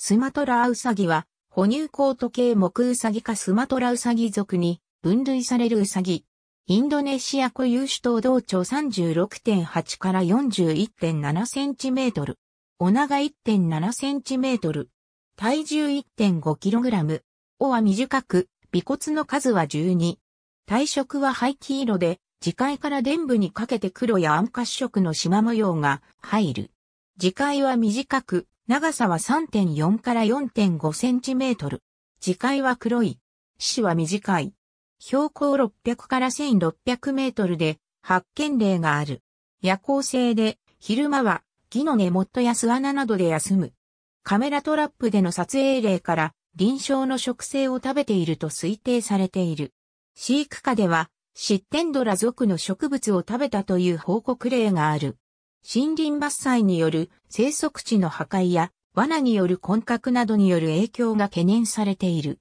スマトラウサギは、哺乳コート系木ウサギかスマトラウサギ族に分類されるウサギ。インドネシア固有種等同長36.8から41.7センチメートル。お長1.7センチメートル。体重1.5キログラム。尾は短く、尾骨の数は12。体色は灰黄色で、磁界から伝部にかけて黒や暗褐色の縞模様が入る。磁界は短く、長さは3.4から4.5センチメートル。磁界は黒い。死は短い。標高600から1600メートルで発見例がある。夜行性で昼間は木の根元や巣穴などで休む。カメラトラップでの撮影例から臨床の植生を食べていると推定されている。飼育下ではシッテンドラ属の植物を食べたという報告例がある。森林伐採による生息地の破壊や罠による混獲などによる影響が懸念されている。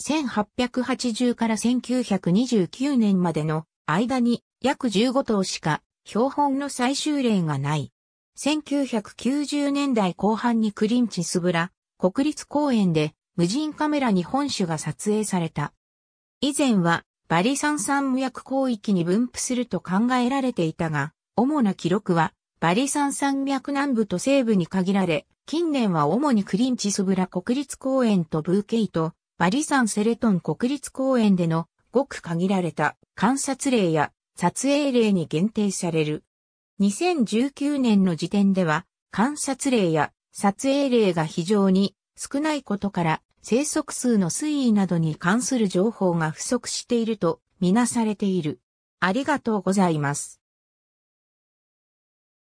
1880から1929年までの間に約15頭しか標本の最終例がない。1990年代後半にクリンチスブラ国立公園で無人カメラに本種が撮影された。以前はバリサン山薬広域に分布すると考えられていたが、主な記録はバリ山山脈南部と西部に限られ、近年は主にクリンチスブラ国立公園とブーケイト、バリ山セレトン国立公園でのごく限られた観察例や撮影例に限定される。2019年の時点では観察例や撮影例が非常に少ないことから生息数の推移などに関する情報が不足しているとみなされている。ありがとうございます。